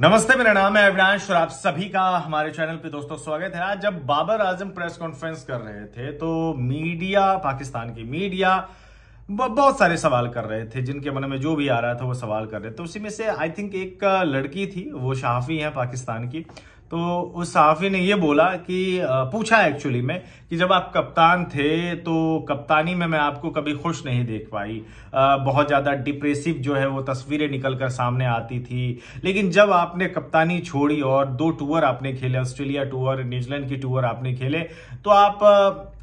नमस्ते मेरा नाम है अविनाश और आप सभी का हमारे चैनल पे दोस्तों स्वागत है आज जब बाबर आजम प्रेस कॉन्फ्रेंस कर रहे थे तो मीडिया पाकिस्तान की मीडिया बहुत सारे सवाल कर रहे थे जिनके मन में जो भी आ रहा था वो सवाल कर रहे थे तो उसी में से आई थिंक एक लड़की थी वो शाफी है पाकिस्तान की तो उस सहाफ़ी ने ये बोला कि पूछा एक्चुअली में कि जब आप कप्तान थे तो कप्तानी में मैं आपको कभी खुश नहीं देख पाई बहुत ज़्यादा डिप्रेसिव जो है वो तस्वीरें निकल कर सामने आती थी लेकिन जब आपने कप्तानी छोड़ी और दो टूर आपने खेले ऑस्ट्रेलिया टूर न्यूजीलैंड की टूर आपने खेले तो आप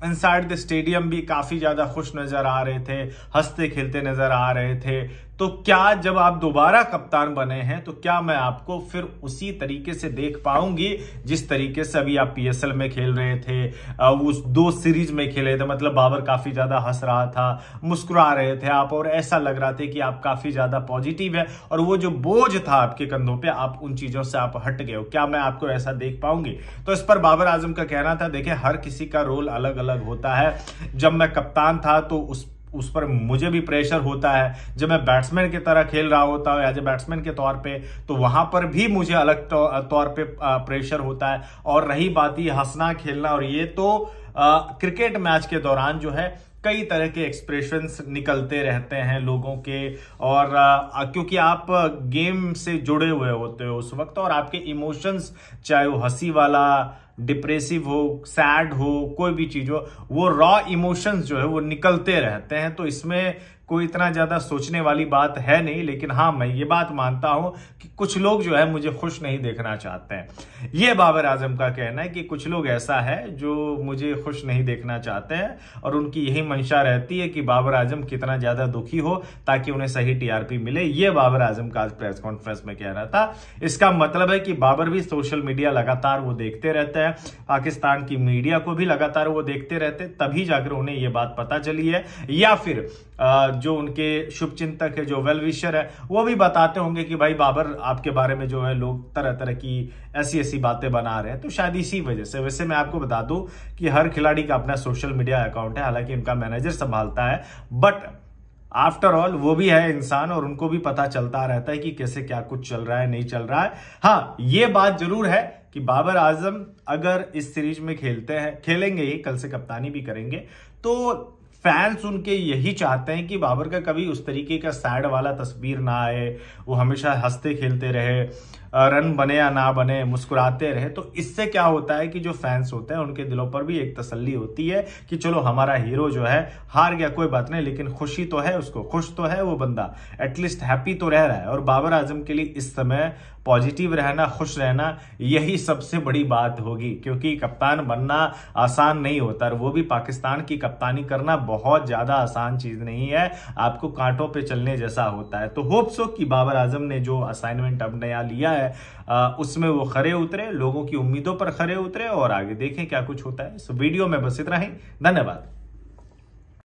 इनसाइड द स्टेडियम भी काफ़ी ज़्यादा खुश नज़र आ रहे थे हंसते खेलते नज़र आ रहे थे तो क्या जब आप दोबारा कप्तान बने हैं तो क्या मैं आपको फिर उसी तरीके से देख पाऊंगी जिस तरीके से अभी आप पीएसएल में खेल रहे थे उस दो सीरीज में खेले थे मतलब बाबर काफी ज्यादा हंस रहा था मुस्कुरा रहे थे आप और ऐसा लग रहा था कि आप काफी ज्यादा पॉजिटिव है और वो जो बोझ था आपके कंधों पर आप उन चीजों से आप हट गए हो क्या मैं आपको ऐसा देख पाऊंगी तो इस पर बाबर आजम का कहना था देखे हर किसी का रोल अलग अलग होता है जब मैं कप्तान था तो उस उस पर मुझे भी प्रेशर होता है जब मैं बैट्समैन की तरह खेल रहा होता हूँ एज ए बैट्समैन के तौर पे तो वहां पर भी मुझे अलग तो, तौर पे प्रेशर होता है और रही बात ये हंसना खेलना और ये तो आ, क्रिकेट मैच के दौरान जो है कई तरह के एक्सप्रेशंस निकलते रहते हैं लोगों के और आ, क्योंकि आप गेम से जुड़े हुए होते हो उस वक्त और आपके इमोशंस चाहे वो हंसी वाला डिप्रेसिव हो सैड हो कोई भी चीज हो वो रॉ इमोशंस जो है वो निकलते रहते हैं तो इसमें कोई इतना ज़्यादा सोचने वाली बात है नहीं लेकिन हाँ मैं ये बात मानता हूं कि कुछ लोग जो है मुझे खुश नहीं देखना चाहते हैं ये बाबर आजम का कहना है कि कुछ लोग ऐसा है जो मुझे खुश नहीं देखना चाहते हैं और उनकी यही मंशा रहती है कि बाबर आजम कितना ज़्यादा दुखी हो ताकि उन्हें सही टीआरपी मिले ये बाबर आजम का आज प्रेस कॉन्फ्रेंस में कह रहा था इसका मतलब है कि बाबर भी सोशल मीडिया लगातार वो देखते रहते हैं पाकिस्तान की मीडिया को भी लगातार वो देखते रहते तभी जाकर उन्हें यह बात पता चली है या फिर जो उनके शुभ चिंतक है जो वेल विशर है वो भी बताते होंगे कि भाई बाबर आपके बारे में जो है लोग तरह तरह की ऐसी ऐसी बातें बना रहे हैं तो शायद इसी वजह से वैसे मैं आपको बता दूं कि हर खिलाड़ी का अपना सोशल मीडिया अकाउंट है हालांकि इनका मैनेजर संभालता है बट आफ्टर ऑल वो भी है इंसान और उनको भी पता चलता रहता है कि कैसे क्या कुछ चल रहा है नहीं चल रहा है हाँ ये बात जरूर है कि बाबर आजम अगर इस सीरीज में खेलते हैं खेलेंगे ही कल से कप्तानी भी करेंगे तो फैंस उनके यही चाहते हैं कि बाबर का कभी उस तरीके का सैड वाला तस्वीर ना आए वो हमेशा हंसते खेलते रहे रन बने या ना बने मुस्कुराते रहे तो इससे क्या होता है कि जो फैंस होते हैं उनके दिलों पर भी एक तसल्ली होती है कि चलो हमारा हीरो जो है हार गया कोई बात नहीं लेकिन खुशी तो है उसको खुश तो है वो बंदा एटलीस्ट हैप्पी तो रह रहा है और बाबर आजम के लिए इस समय पॉजिटिव रहना खुश रहना यही सबसे बड़ी बात होगी क्योंकि कप्तान बनना आसान नहीं होता और वो भी पाकिस्तान की कप्तानी करना बहुत ज़्यादा आसान चीज़ नहीं है आपको कांटों पे चलने जैसा होता है तो होप्सो कि बाबर आजम ने जो असाइनमेंट अब नया लिया है है आ, उसमें वो खरे उतरे लोगों की उम्मीदों पर खरे उतरे और आगे देखें क्या कुछ होता है सो वीडियो में बस इतना ही धन्यवाद